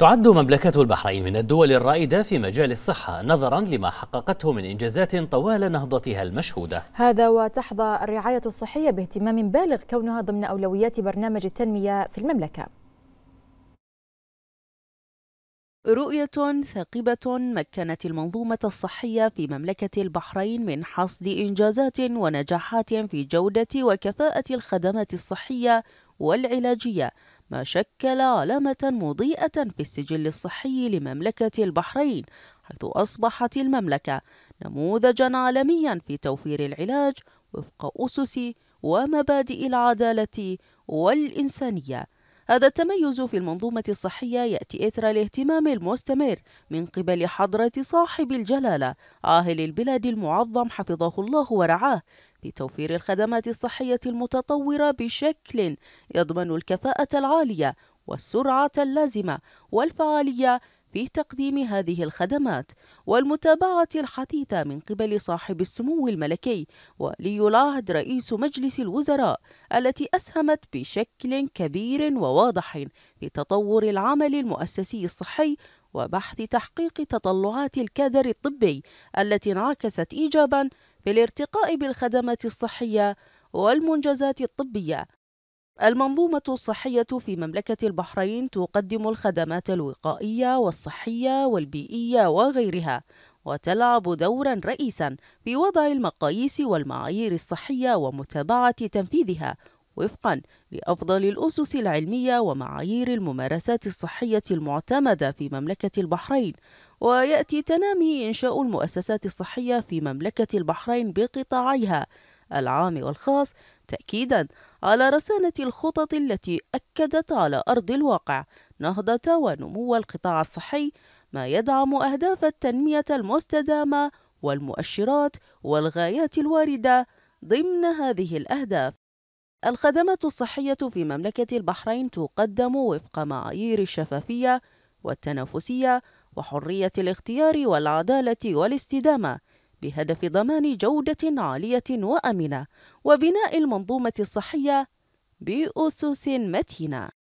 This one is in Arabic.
تعد مملكة البحرين من الدول الرائدة في مجال الصحة نظرا لما حققته من إنجازات طوال نهضتها المشهودة هذا وتحظى الرعاية الصحية باهتمام بالغ كونها ضمن أولويات برنامج التنمية في المملكة رؤية ثاقبة مكنت المنظومة الصحية في مملكة البحرين من حصد إنجازات ونجاحات في جودة وكفاءة الخدمات الصحية والعلاجية ما شكل علامة مضيئة في السجل الصحي لمملكة البحرين حيث أصبحت المملكة نموذجا عالميا في توفير العلاج وفق أسس ومبادئ العدالة والإنسانية هذا التميز في المنظومة الصحية يأتي إثر الاهتمام المستمر من قبل حضرة صاحب الجلالة عاهل البلاد المعظم حفظه الله ورعاه لتوفير الخدمات الصحية المتطورة بشكل يضمن الكفاءة العالية والسرعة اللازمة والفعالية في تقديم هذه الخدمات والمتابعة الحثيثة من قبل صاحب السمو الملكي ولي العهد رئيس مجلس الوزراء التي أسهمت بشكل كبير وواضح في تطور العمل المؤسسي الصحي وبحث تحقيق تطلعات الكادر الطبي التي انعكست إيجابا بالارتقاء بالخدمات الصحية والمنجزات الطبية المنظومة الصحية في مملكة البحرين تقدم الخدمات الوقائية والصحية والبيئية وغيرها وتلعب دورا رئيسا في وضع المقاييس والمعايير الصحية ومتابعة تنفيذها وفقا لأفضل الأسس العلمية ومعايير الممارسات الصحية المعتمدة في مملكة البحرين ويأتي تنامي إنشاء المؤسسات الصحية في مملكة البحرين بقطاعيها العام والخاص تأكيدا على رسانة الخطط التي أكدت على أرض الواقع نهضة ونمو القطاع الصحي ما يدعم أهداف التنمية المستدامة والمؤشرات والغايات الواردة ضمن هذه الأهداف الخدمات الصحية في مملكة البحرين تقدم وفق معايير الشفافية والتنافسية وحرية الاختيار والعدالة والاستدامة بهدف ضمان جودة عالية وأمنة وبناء المنظومة الصحية بأسس متينة